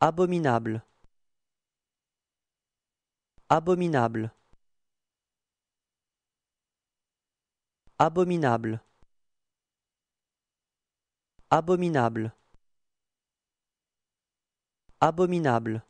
Abominable Abominable Abominable Abominable Abominable